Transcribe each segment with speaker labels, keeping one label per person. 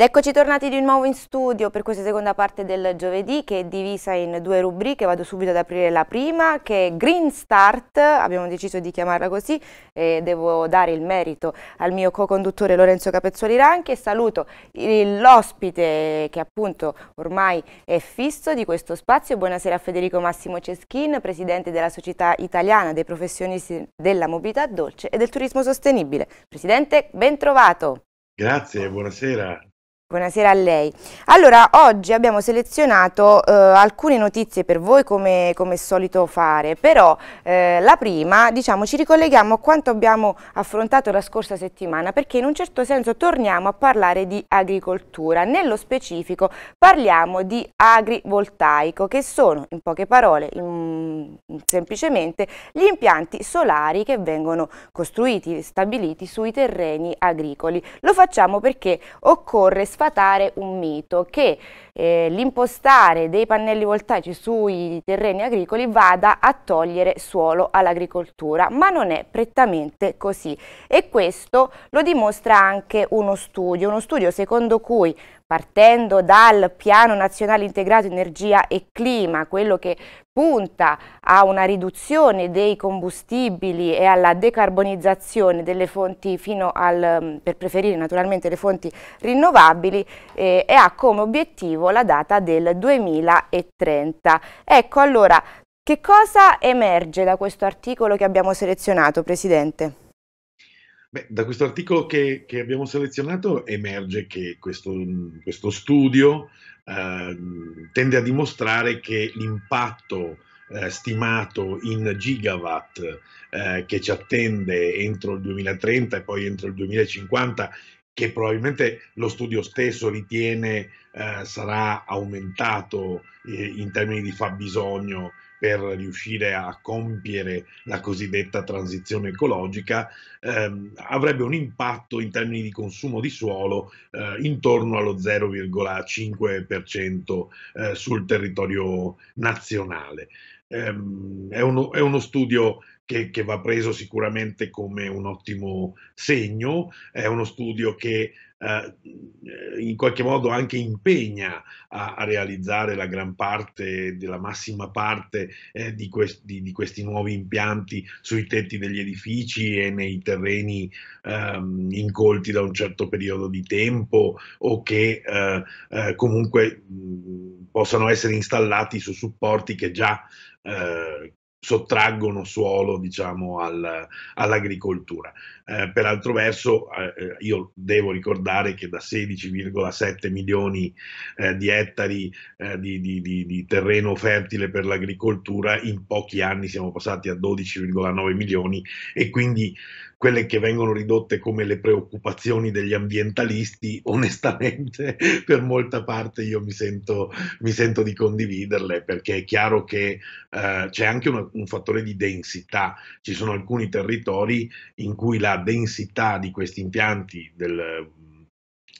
Speaker 1: Ed eccoci tornati di nuovo in studio per questa seconda parte del giovedì che è divisa in due rubriche, vado subito ad aprire la prima che è Green Start, abbiamo deciso di chiamarla così e devo dare il merito al mio co-conduttore Lorenzo Capezzoli Ranchi e saluto l'ospite che appunto ormai è fisso di questo spazio, buonasera a Federico Massimo Ceschin, presidente della Società Italiana dei Professionisti della Mobilità Dolce e del Turismo Sostenibile. Presidente, ben trovato!
Speaker 2: Grazie, buonasera.
Speaker 1: Buonasera a lei. Allora, oggi abbiamo selezionato eh, alcune notizie per voi come, come solito fare, però eh, la prima, diciamo, ci ricolleghiamo a quanto abbiamo affrontato la scorsa settimana, perché in un certo senso torniamo a parlare di agricoltura. Nello specifico parliamo di agrivoltaico, che sono, in poche parole, in, semplicemente gli impianti solari che vengono costruiti, stabiliti sui terreni agricoli. Lo facciamo perché occorre sfatare un mito che eh, l'impostare dei pannelli voltaici sui terreni agricoli vada a togliere suolo all'agricoltura, ma non è prettamente così e questo lo dimostra anche uno studio, uno studio secondo cui partendo dal Piano Nazionale Integrato Energia e Clima, quello che punta a una riduzione dei combustibili e alla decarbonizzazione delle fonti fino al, mm, per preferire naturalmente le fonti rinnovabili eh, e ha come obiettivo la data del 2030. Ecco allora, che cosa emerge da questo articolo che abbiamo selezionato Presidente?
Speaker 2: Beh, da questo articolo che, che, abbiamo selezionato emerge che questo, questo studio eh, tende a dimostrare che l'impatto eh, stimato in gigawatt eh, che ci attende entro il 2030 e poi entro il 2050, che probabilmente lo studio stesso ritiene eh, sarà aumentato eh, in termini di fabbisogno per riuscire a compiere la cosiddetta transizione ecologica, ehm, avrebbe un impatto in termini di consumo di suolo eh, intorno allo 0,5% eh, sul territorio nazionale. Ehm, è, uno, è uno studio che, che, va preso sicuramente come un ottimo segno, è uno studio che eh, in qualche modo anche impegna a, a, realizzare la gran parte, della massima parte eh, di, questi, di, questi, nuovi impianti sui tetti degli edifici e nei terreni ehm, incolti da un certo periodo di tempo o che eh, eh comunque mh, mm, possano essere installati su supporti che già eh, sottraggono suolo diciamo, al, all'agricoltura. Eh, per altro verso eh, eh io devo ricordare che da 16,7 milioni eh, di ettari eh, di, di, di, di, terreno fertile per l'agricoltura in pochi anni siamo passati a 12,9 milioni e quindi quelle che vengono ridotte come le preoccupazioni degli ambientalisti, onestamente per molta parte io mi sento, mi sento di condividerle perché è chiaro che eh, c'è anche una, un fattore di densità, ci sono alcuni territori in cui la densità di questi impianti del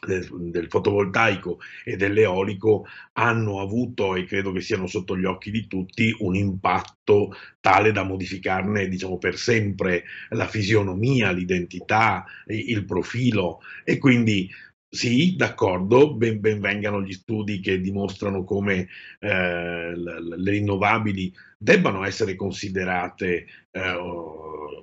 Speaker 2: del fotovoltaico e dell'eolico hanno avuto e credo che siano sotto gli occhi di tutti un impatto tale da modificarne diciamo per sempre la fisionomia, l'identità, il profilo e quindi sì, d'accordo, ben, ben, vengano gli studi che dimostrano come eh, le rinnovabili debbano essere considerate eh,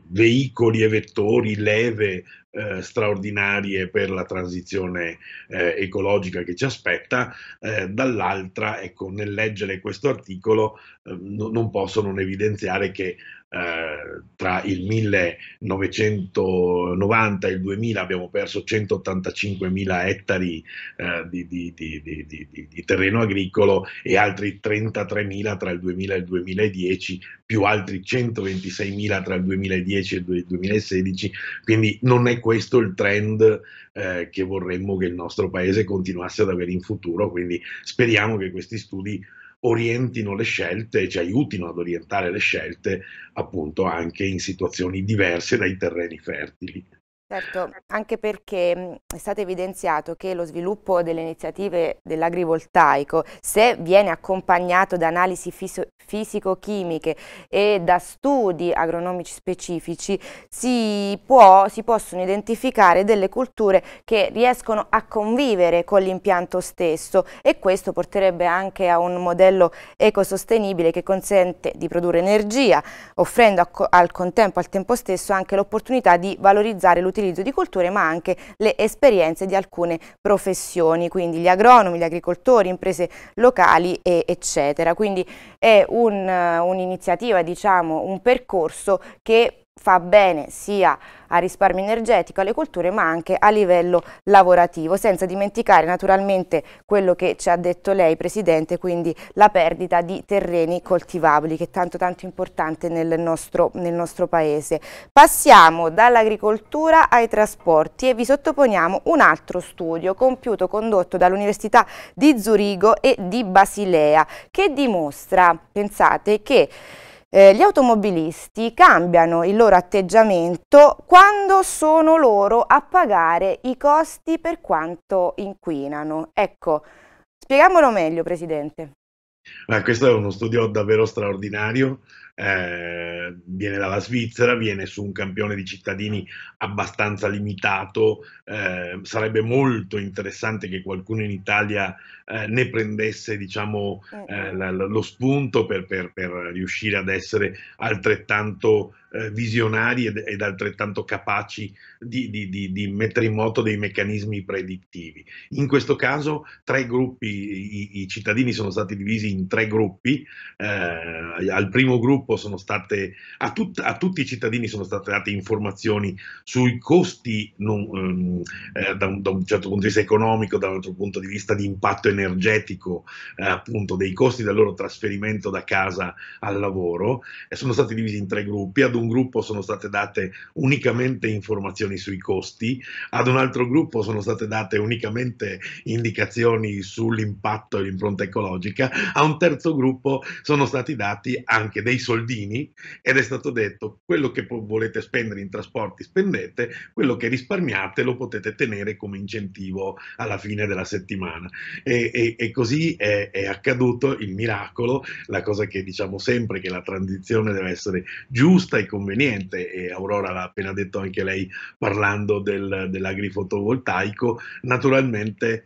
Speaker 2: veicoli e vettori, leve eh, straordinarie per la transizione eh, ecologica che ci aspetta. Eh, dall'altra, ecco, nel leggere questo articolo eh, no, non posso non evidenziare che eh, tra il 1990 e il 2000 abbiamo perso 185.000 ettari eh, di, di, di, di, terreno agricolo e altri 33.000 tra il 2000 e il 2010, più altri 126.000 tra il 2010 e il 2016, quindi non è questo il trend eh, che vorremmo che il nostro paese continuasse ad avere in futuro, quindi speriamo che questi studi orientino le scelte, ci aiutino ad orientare le scelte appunto anche in situazioni diverse dai terreni fertili.
Speaker 1: Certo, anche perché mhmm, è stato evidenziato che lo sviluppo delle iniziative dell'agrivoltaico, se viene accompagnato da analisi fisico-chimiche e da studi agronomici specifici, si, può, si, possono identificare delle culture che riescono a convivere con l'impianto stesso e questo porterebbe anche a un modello ecosostenibile che consente di produrre energia, offrendo al contempo, al tempo stesso anche l'opportunità di valorizzare l'utilizzo l'utilizzo di colture ma anche le esperienze di alcune professioni, quindi gli agronomi, gli agricoltori, imprese locali e, eccetera. Quindi è un'iniziativa, un diciamo, un percorso che fa bene sia a risparmio energetico alle colture ma anche a livello lavorativo senza dimenticare naturalmente quello che ci ha detto lei Presidente quindi la perdita di terreni coltivabili che è tanto tanto importante nel nostro, nel nostro paese passiamo dall'agricoltura ai trasporti e vi sottoponiamo un altro studio compiuto condotto dall'Università di Zurigo e di Basilea che dimostra pensate che eh, gli automobilisti cambiano il loro atteggiamento quando sono loro a pagare i costi per quanto inquinano. Ecco, spieghiamolo meglio, Presidente.
Speaker 2: Ma questo è uno studio davvero straordinario eh, viene dalla Svizzera, viene su un campione di cittadini abbastanza limitato, eh, sarebbe molto interessante che qualcuno in Italia eh, ne prendesse diciamo, mm. eh, la, lo spunto per, per, per, riuscire ad essere altrettanto eh, visionari ed, ed, altrettanto capaci di, di, di, di, mettere in moto dei meccanismi predittivi. In questo caso tre gruppi, i, i cittadini sono stati divisi in tre gruppi, al primo gruppo gruppo sono state, a, tut, a tutti i cittadini sono state date informazioni sui costi non, um, eh, da, un, da, un, certo punto di vista economico, da un altro punto di vista di impatto energetico, eh, appunto dei costi del loro trasferimento da casa al lavoro, e sono stati divisi in tre gruppi, ad un gruppo sono state date unicamente informazioni sui costi, ad un altro gruppo sono state date unicamente indicazioni sull'impatto e l'impronta ecologica, a un terzo gruppo sono stati dati anche dei soldi soldini ed è stato detto quello che volete spendere in trasporti spendete, quello che risparmiate lo potete tenere come incentivo alla fine della settimana. E, e, e così è, è, accaduto il miracolo, la cosa che diciamo sempre che la transizione deve essere giusta e conveniente e Aurora l'ha appena detto anche lei parlando del, dell'agrifotovoltaico, naturalmente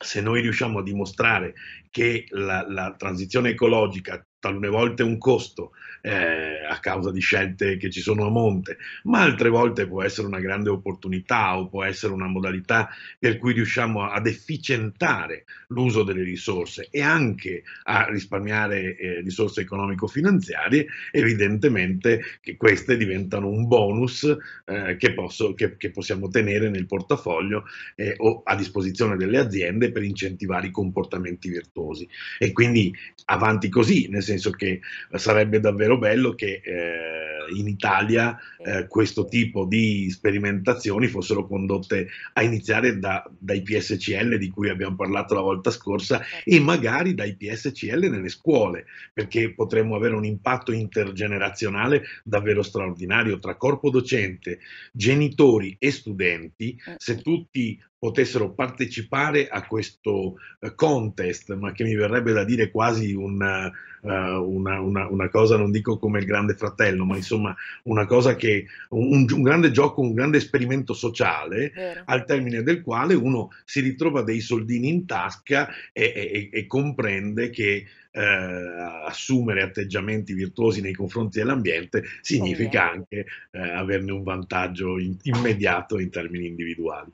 Speaker 2: se noi riusciamo a dimostrare che la, la, transizione ecologica talune volte un costo eh, a causa di scelte che ci sono a monte, ma altre volte può essere una grande opportunità o può essere una modalità per cui riusciamo ad efficientare l'uso delle risorse e anche a risparmiare eh, risorse economico-finanziarie, evidentemente che queste diventano un bonus eh, che, posso, che, che, possiamo tenere nel portafoglio eh, o a disposizione delle aziende per incentivare i comportamenti virtuosi. E quindi avanti così, nel senso che sarebbe davvero bello che eh, in Italia eh, questo tipo di sperimentazioni fossero condotte a iniziare da, dai PSCL di cui abbiamo parlato la volta scorsa e certo. magari dai PSCL nelle scuole, perché potremmo avere un impatto intergenerazionale davvero straordinario tra corpo docente, genitori e studenti, eh. se tutti potessero partecipare a questo eh, contest, ma che mi verrebbe da dire quasi una, eh, una, una, una cosa, non dico come il grande fratello, ma insomma una cosa che un, un grande gioco, un grande esperimento sociale Vero. al termine del quale uno si ritrova dei soldini in tasca e, e, e comprende che eh, assumere atteggiamenti virtuosi nei confronti dell'ambiente significa anche eh, averne un vantaggio in, immediato in termini individuali.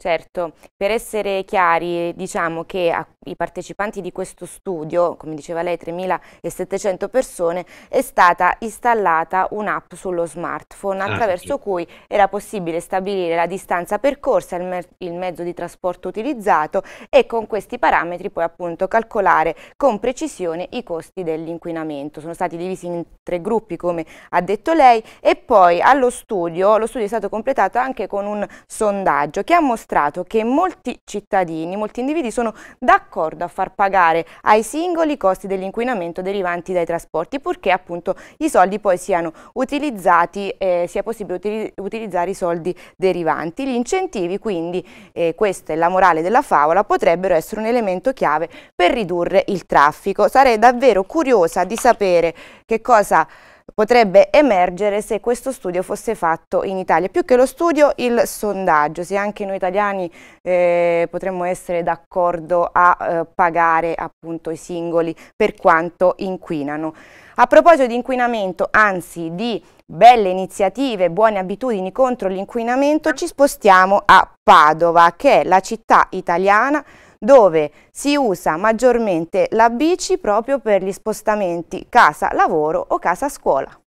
Speaker 1: Certo, per essere chiari, diciamo che a, i partecipanti di questo studio, come diceva lei, 3.700 persone, è stata installata un'app sullo smartphone ah, attraverso sì. cui era possibile stabilire la distanza percorsa, il, il, mezzo di trasporto utilizzato e con questi parametri poi appunto calcolare con precisione i costi dell'inquinamento. Sono stati divisi in tre gruppi come ha detto lei e poi allo studio, lo studio è stato completato anche con un sondaggio che ha mostrato dimostrato che molti cittadini, molti individui sono d'accordo a far pagare ai singoli i costi dell'inquinamento derivanti dai trasporti, purché appunto i soldi poi siano utilizzati, eh, sia possibile utili utilizzare i soldi derivanti. Gli incentivi quindi, eh, questa è la morale della favola, potrebbero essere un elemento chiave per ridurre il traffico. Sarei davvero curiosa di sapere che cosa potrebbe emergere se questo studio fosse fatto in Italia. Più che lo studio, il sondaggio, se anche noi italiani eh, potremmo essere d'accordo a eh, pagare appunto i singoli per quanto inquinano. A proposito di inquinamento, anzi di belle iniziative, buone abitudini contro l'inquinamento, ci spostiamo a Padova, che è la città italiana dove si usa maggiormente la bici proprio per gli spostamenti casa-lavoro o casa-scuola.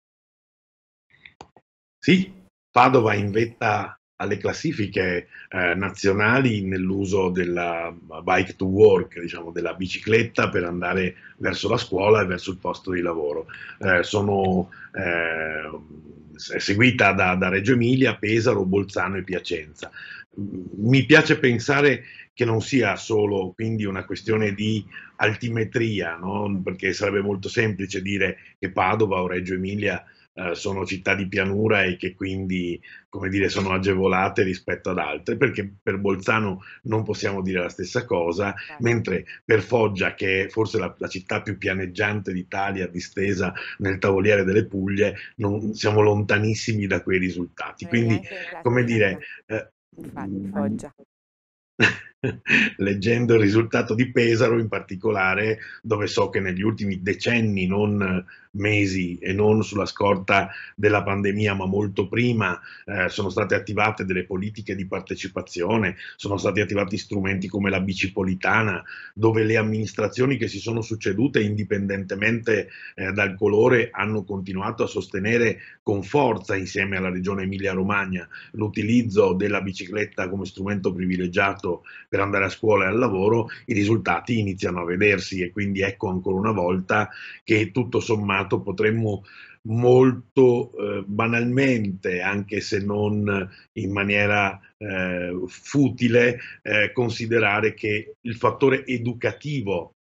Speaker 2: Sì, Padova in vetta alle classifiche eh, nazionali nell'uso della bike to work, diciamo della bicicletta per andare verso la scuola e verso il posto di lavoro. Eh, sono eh, seguita da, da, Reggio Emilia, Pesaro, Bolzano e Piacenza. Mi piace pensare che non sia solo quindi una questione di altimetria, no? perché sarebbe molto semplice dire che Padova o Reggio Emilia eh, sono città di pianura e che quindi, come dire, sono agevolate rispetto ad altre, perché per Bolzano non possiamo dire la stessa cosa, certo. mentre per Foggia, che è forse la, la città più pianeggiante d'Italia, distesa nel tavoliere delle Puglie, non, siamo lontanissimi da quei risultati. Eh, quindi, come dire... Eh, Foggia. leggendo il risultato di Pesaro in particolare, dove so che negli ultimi decenni, non mesi e non sulla scorta della pandemia, ma molto prima, eh, sono state attivate delle politiche di partecipazione, sono stati attivati strumenti come la bicipolitana, dove le amministrazioni che si sono succedute indipendentemente eh, dal colore hanno continuato a sostenere con forza insieme alla regione Emilia-Romagna l'utilizzo della bicicletta come strumento privilegiato per andare a scuola e al lavoro, i risultati iniziano a vedersi e quindi ecco ancora una volta che tutto sommato potremmo molto eh, banalmente, anche se non in maniera eh, futile, eh, considerare che il fattore educativo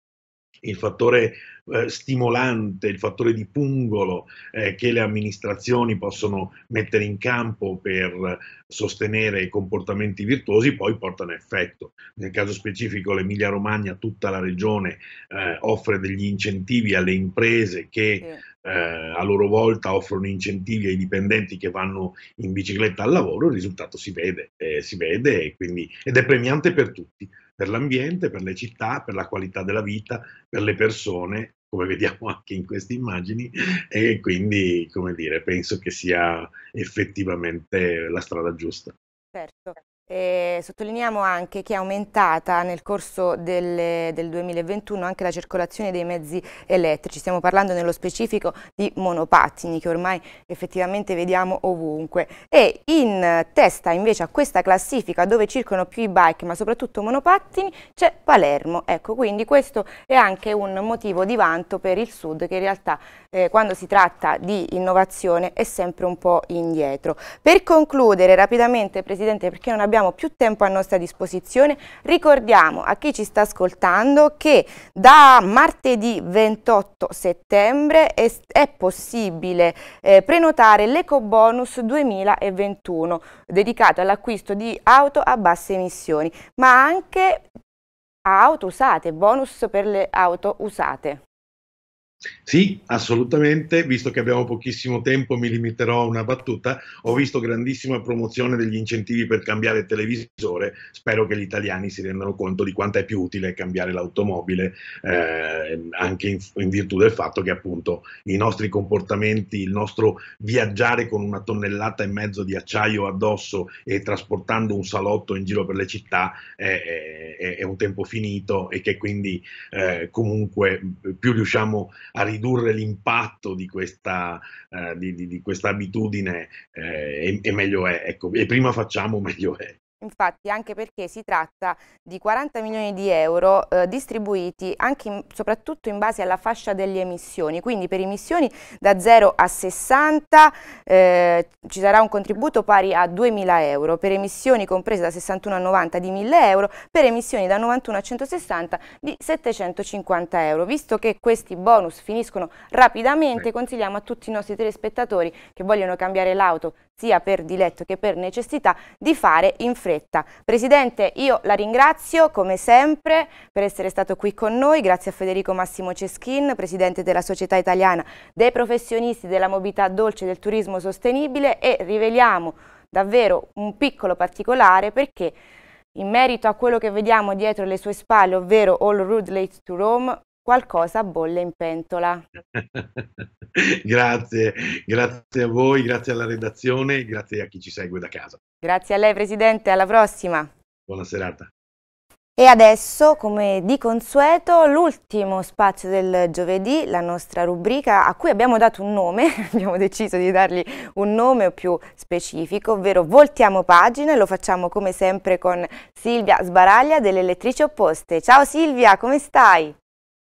Speaker 2: il fattore eh, stimolante, il fattore di pungolo eh, che le amministrazioni possono mettere in campo per sostenere i comportamenti virtuosi poi portano effetto. Nel caso specifico l'Emilia Romagna, tutta la regione eh, offre degli incentivi alle imprese che eh, a loro volta offrono incentivi ai dipendenti che vanno in bicicletta al lavoro, il risultato si vede, eh, si vede quindi, ed è premiante per tutti per l'ambiente, per le città, per la qualità della vita, per le persone, come vediamo anche in queste immagini, e quindi, come dire, penso che sia effettivamente la strada giusta.
Speaker 1: Certo. E sottolineiamo anche che è aumentata nel corso del, del, 2021 anche la circolazione dei mezzi elettrici, stiamo parlando nello specifico di monopattini che ormai effettivamente vediamo ovunque e in testa invece a questa classifica dove circolano più i bike ma soprattutto monopattini c'è Palermo, ecco quindi questo è anche un motivo di vanto per il sud che in realtà eh, quando si tratta di innovazione è sempre un po' indietro. Per concludere rapidamente Presidente perché non abbiamo abbiamo più tempo a nostra disposizione, ricordiamo a chi ci sta ascoltando che da martedì 28 settembre è, è possibile eh, prenotare l'EcoBonus 2021 dedicato all'acquisto di auto a basse emissioni, ma anche a auto usate, bonus per le auto usate.
Speaker 2: Sì, assolutamente, visto che abbiamo pochissimo tempo mi limiterò a una battuta. Ho visto grandissima promozione degli incentivi per cambiare televisore, spero che gli italiani si rendano conto di quanto è più utile cambiare l'automobile, eh, anche in, in, virtù del fatto che appunto i nostri comportamenti, il nostro viaggiare con una tonnellata e mezzo di acciaio addosso e trasportando un salotto in giro per le città è, è, è un tempo finito e che quindi eh, comunque più riusciamo a a ridurre l'impatto di questa, eh, di, di, di questa abitudine eh, e, e, meglio è, ecco, e prima facciamo meglio è.
Speaker 1: Infatti anche perché si tratta di 40 milioni di euro eh, distribuiti in, soprattutto in base alla fascia delle emissioni, quindi per emissioni da 0 a 60 eh, ci sarà un contributo pari a 2.000 euro, per emissioni comprese da 61 a 90 di 1.000 euro, per emissioni da 91 a 160 di 750 euro. Visto che questi bonus finiscono rapidamente, consigliamo a tutti i nostri telespettatori che vogliono cambiare l'auto sia per diletto che per necessità, di fare in fretta. Presidente, io la ringrazio come sempre per essere stato qui con noi, grazie a Federico Massimo Ceschin, Presidente della Società Italiana dei Professionisti della Mobilità Dolce e del Turismo Sostenibile e riveliamo davvero un piccolo particolare perché in merito a quello che vediamo dietro le sue spalle, ovvero All Road Late to Rome, qualcosa bolle in pentola.
Speaker 2: grazie, grazie a voi, grazie alla redazione, grazie a chi ci segue da casa.
Speaker 1: Grazie a lei Presidente, alla prossima.
Speaker 2: Buona serata.
Speaker 1: E adesso, come di consueto, l'ultimo spazio del giovedì, la nostra rubrica a cui abbiamo dato un nome, abbiamo deciso di dargli un nome più specifico, ovvero voltiamo pagine, lo facciamo come sempre con Silvia Sbaraglia dell'Elettrice Opposte. Ciao Silvia, come stai?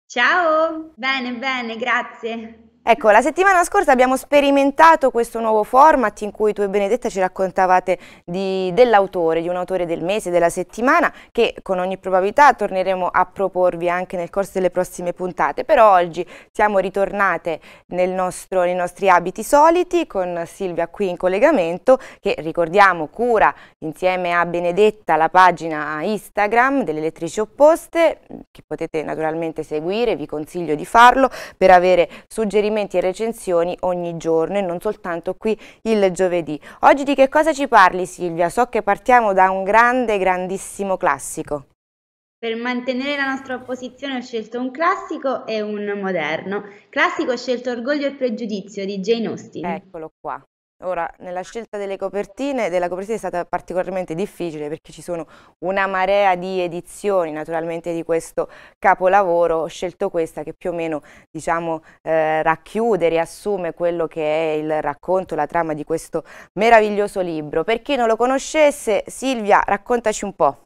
Speaker 3: Ciao, bene, bene, grazie.
Speaker 1: Ecco, la settimana scorsa abbiamo sperimentato questo nuovo format in cui tu e Benedetta ci raccontavate dell'autore, di un autore del mese, della settimana, che con ogni probabilità torneremo a proporvi anche nel corso delle prossime puntate. Però oggi siamo ritornate nostro, nei nostri abiti soliti con Silvia qui in collegamento, che ricordiamo cura insieme a Benedetta la pagina Instagram delle Elettrici Opposte, che potete naturalmente seguire, vi consiglio di farlo per avere suggerimenti approfondimenti e recensioni ogni giorno e non soltanto qui il giovedì. Oggi di che cosa ci parli Silvia? So che partiamo da un grande, grandissimo classico.
Speaker 3: Per mantenere la nostra opposizione ho scelto un classico e un moderno. Classico ho scelto Orgoglio e Pregiudizio di Jane Austen.
Speaker 1: Eccolo qua. Ora, nella scelta delle copertine, della copertina è stata particolarmente difficile perché ci sono una marea di edizioni naturalmente di questo capolavoro, ho scelto questa che più o meno diciamo, eh, racchiude, riassume quello che è il racconto, la trama di questo meraviglioso libro. Per chi non lo conoscesse, Silvia, raccontaci un po'.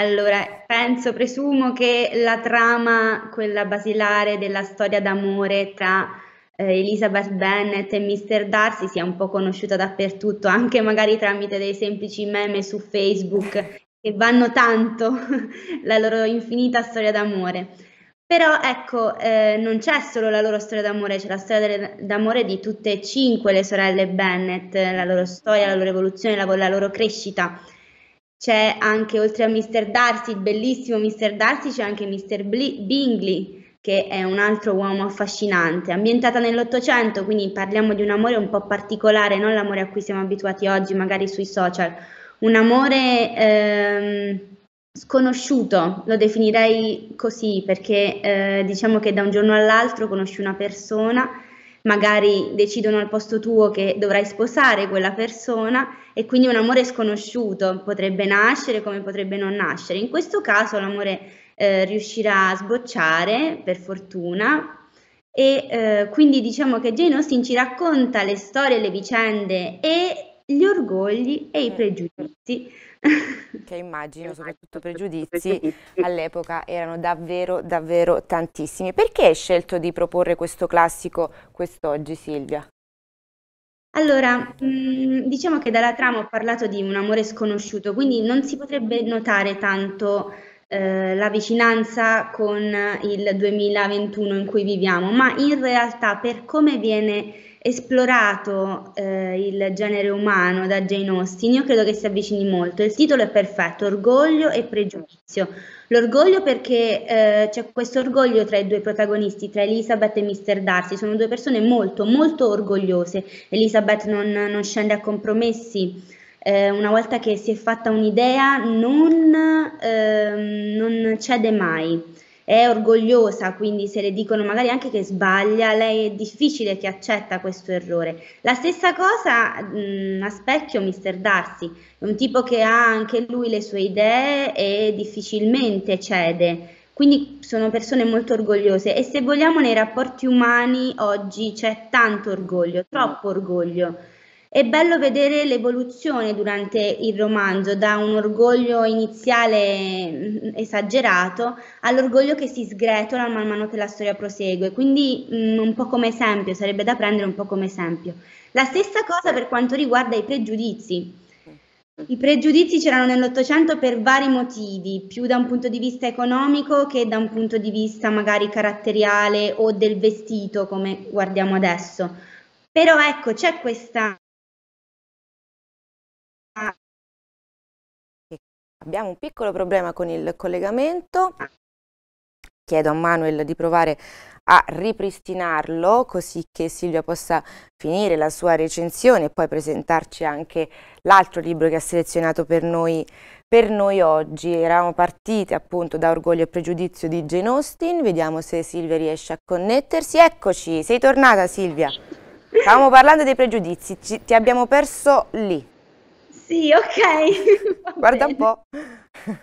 Speaker 3: Allora, penso, presumo che la trama, quella basilare della storia d'amore tra eh, Elizabeth Bennet e Mr. Darcy sia un po' conosciuta dappertutto, anche magari tramite dei semplici meme su Facebook che vanno tanto la loro infinita storia d'amore. Però ecco, eh, non c'è solo la loro storia d'amore, c'è la storia delle, d'amore di tutte e cinque le sorelle Bennet, la loro storia, la loro evoluzione, la, la loro crescita. C'è anche, oltre a Mr. Darcy, il bellissimo Mr. Darcy, c'è anche Mr. Bli- Bingley, che è un altro uomo affascinante, ambientata nell'Ottocento, quindi parliamo di un amore un po' particolare, non l'amore a cui siamo abituati oggi, magari sui social, un amore ehm, sconosciuto, lo definirei così, perché eh, diciamo che da un giorno all'altro conosci una persona, magari decidono al posto tuo che dovrai sposare quella persona e quindi un amore sconosciuto potrebbe nascere come potrebbe non nascere. In questo caso l'amore eh, riuscirà a sbocciare, per fortuna, e eh, quindi diciamo che Jane Austen ci racconta le storie, le vicende e gli orgogli e i pregiudizi.
Speaker 1: Che immagino, esatto, soprattutto pregiudizi, all'epoca erano davvero, davvero tantissimi. Perché hai scelto di proporre questo classico quest'oggi, Silvia?
Speaker 3: Allora, mm, diciamo che dalla trama ho parlato di un amore sconosciuto, quindi non si potrebbe notare tanto eh, la vicinanza con il 2021 in cui viviamo, ma in realtà per come viene esplorato eh, il genere umano da Jane Austen, io credo che si avvicini molto. Il titolo è perfetto, Orgoglio e pregiudizio. L'orgoglio perché eh, c'è questo orgoglio tra i due protagonisti, tra Elizabeth e Mr. Darcy, sono due persone molto, molto orgogliose. Elizabeth non, non scende a compromessi eh, una volta che si è fatta un'idea non, eh, non cede mai, è orgogliosa, quindi se le dicono magari anche che sbaglia, lei è difficile che accetta questo errore. La stessa cosa mh, mm, a specchio Mr. Darcy, è un tipo che ha anche lui le sue idee e difficilmente cede. Quindi sono persone molto orgogliose e se vogliamo nei rapporti umani oggi c'è tanto orgoglio, troppo orgoglio. È bello vedere l'evoluzione durante il romanzo, da un orgoglio iniziale mm, esagerato all'orgoglio che si sgretola man mano che la storia prosegue, quindi mm, un po' come esempio, sarebbe da prendere un po' come esempio. La stessa cosa per quanto riguarda i pregiudizi. I pregiudizi c'erano nell'Ottocento per vari motivi, più da un punto di vista economico che da un punto di vista magari caratteriale o del vestito, come guardiamo adesso.
Speaker 1: Però ecco, c'è questa Abbiamo un piccolo problema con il collegamento. Chiedo a Manuel di provare a ripristinarlo così che Silvia possa finire la sua recensione e poi presentarci anche l'altro libro che ha selezionato per noi, per noi oggi. Eravamo partite appunto da Orgoglio e Pregiudizio di Jane Austen, vediamo se Silvia riesce a connettersi. Eccoci, sei tornata Silvia. Stavamo parlando dei pregiudizi, ti abbiamo perso lì. Sì, ok. Guarda un po'.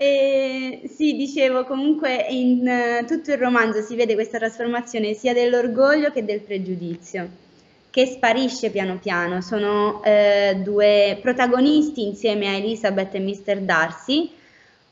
Speaker 1: E, sì, dicevo, comunque
Speaker 3: in eh, tutto il romanzo si vede questa trasformazione sia dell'orgoglio che del pregiudizio, che sparisce piano piano. Sono eh, due protagonisti insieme a Elizabeth e Mr. Darcy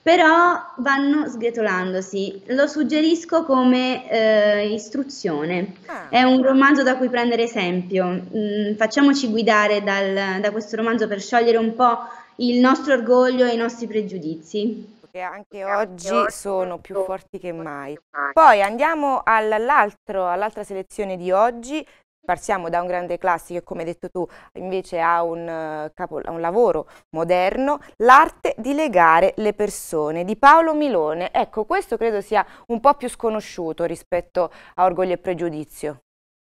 Speaker 3: però vanno sgretolandosi. Lo suggerisco come eh, istruzione. Ah. È un romanzo da cui prendere esempio. Mm, facciamoci guidare dal, da questo romanzo per sciogliere un po'
Speaker 1: il nostro orgoglio e i nostri pregiudizi che anche oggi sono più forti che mai. Poi andiamo all'altra selezione di oggi, Partiamo da un grande classico e come hai detto tu, invece ha un, eh, capo, un lavoro moderno, L'arte di legare le persone, di Paolo Milone. Ecco, questo credo sia un po' più sconosciuto rispetto a Orgoglio e Pregiudizio.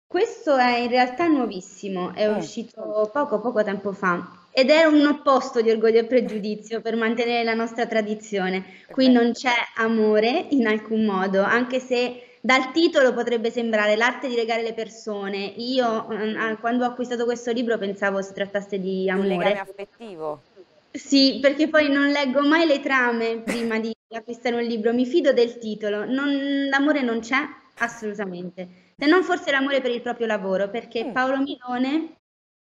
Speaker 3: Questo è in realtà nuovissimo, è eh. uscito poco poco tempo fa ed è un opposto di orgoglio e pregiudizio per mantenere la nostra tradizione. Qui non c'è amore in alcun modo, anche se dal titolo potrebbe sembrare l'arte di legare le persone. Io mm, ah, quando ho acquistato questo libro pensavo si trattasse di amore. Un legame
Speaker 1: affettivo.
Speaker 3: Sì, perché poi non leggo mai le trame prima di acquistare un libro, mi fido del titolo. Non, l'amore non c'è assolutamente. Se non forse l'amore per il proprio lavoro, perché mm. Paolo Milone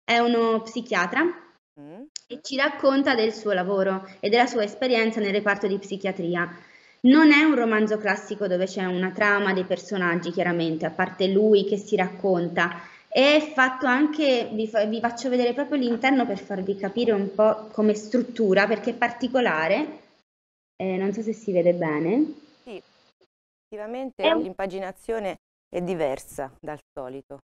Speaker 3: è uno psichiatra mm. e ci racconta del suo lavoro e della sua esperienza nel reparto di psichiatria. Non è un romanzo classico dove c'è una trama dei personaggi, chiaramente, a parte lui che si racconta. È fatto anche, vi, fa, vi faccio vedere proprio l'interno per farvi capire un po' come struttura, perché è particolare. Eh, non so se si vede bene.
Speaker 1: Sì, effettivamente è... l'impaginazione è diversa dal solito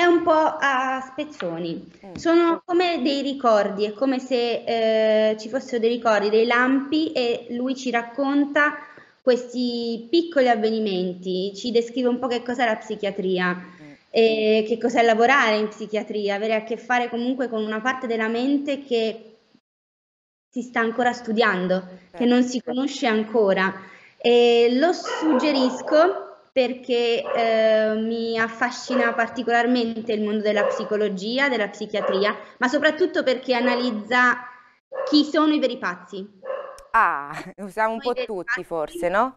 Speaker 3: è un po' a spezzoni, eh, sono come dei ricordi, è come se eh, ci fossero dei ricordi, dei lampi e lui ci racconta questi piccoli avvenimenti, ci descrive un po' che cos'è la psichiatria, eh, che cos'è lavorare in psichiatria, avere a che fare comunque con una parte della mente che si sta ancora studiando, che eh, non si conosce ancora. E lo suggerisco perché eh, mi affascina particolarmente il mondo della psicologia, della psichiatria, ma soprattutto perché analizza chi sono i veri pazzi.
Speaker 1: Ah, usiamo un po' tutti pazzi. forse, no?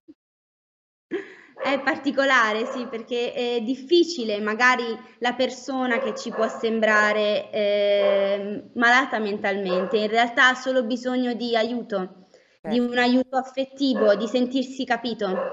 Speaker 3: È particolare, sì, perché è difficile, magari la persona che ci può sembrare eh, malata mentalmente, in realtà ha solo bisogno di aiuto, certo. di un aiuto affettivo, di sentirsi capito.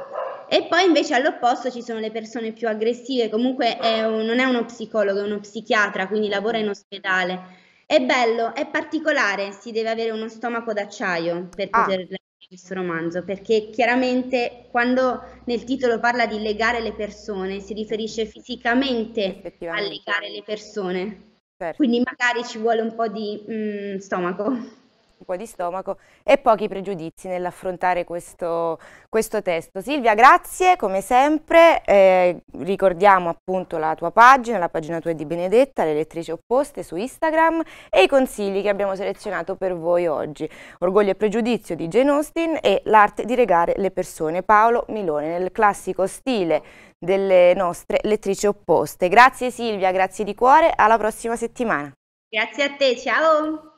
Speaker 3: E poi invece all'opposto ci sono le persone più aggressive, comunque è un, non è uno psicologo, è uno psichiatra, quindi lavora in ospedale. È bello, è particolare, si deve avere uno stomaco d'acciaio per ah. poter leggere questo romanzo, perché chiaramente quando nel titolo parla di legare le persone, si riferisce fisicamente a legare
Speaker 1: le persone. Certo. Quindi magari ci vuole un po' di mh, mm, stomaco un po' di stomaco e pochi pregiudizi nell'affrontare questo, questo, testo. Silvia, grazie come sempre, eh, ricordiamo appunto la tua pagina, la pagina tua di Benedetta, le lettrici opposte su Instagram e i consigli che abbiamo selezionato per voi oggi. Orgoglio e pregiudizio di Jane Austen e l'arte di regare le persone, Paolo Milone, nel classico stile delle nostre lettrici opposte. Grazie Silvia, grazie di cuore, alla prossima settimana.
Speaker 3: Grazie a te, ciao!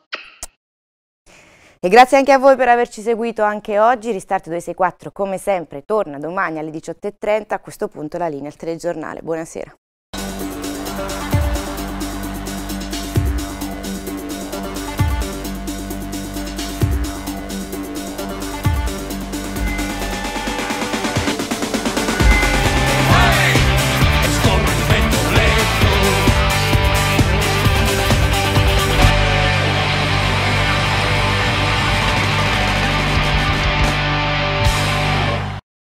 Speaker 1: E grazie anche a voi per averci seguito anche oggi. Ristart 264 come sempre torna domani alle 18.30. A questo punto la linea al telegiornale. Buonasera.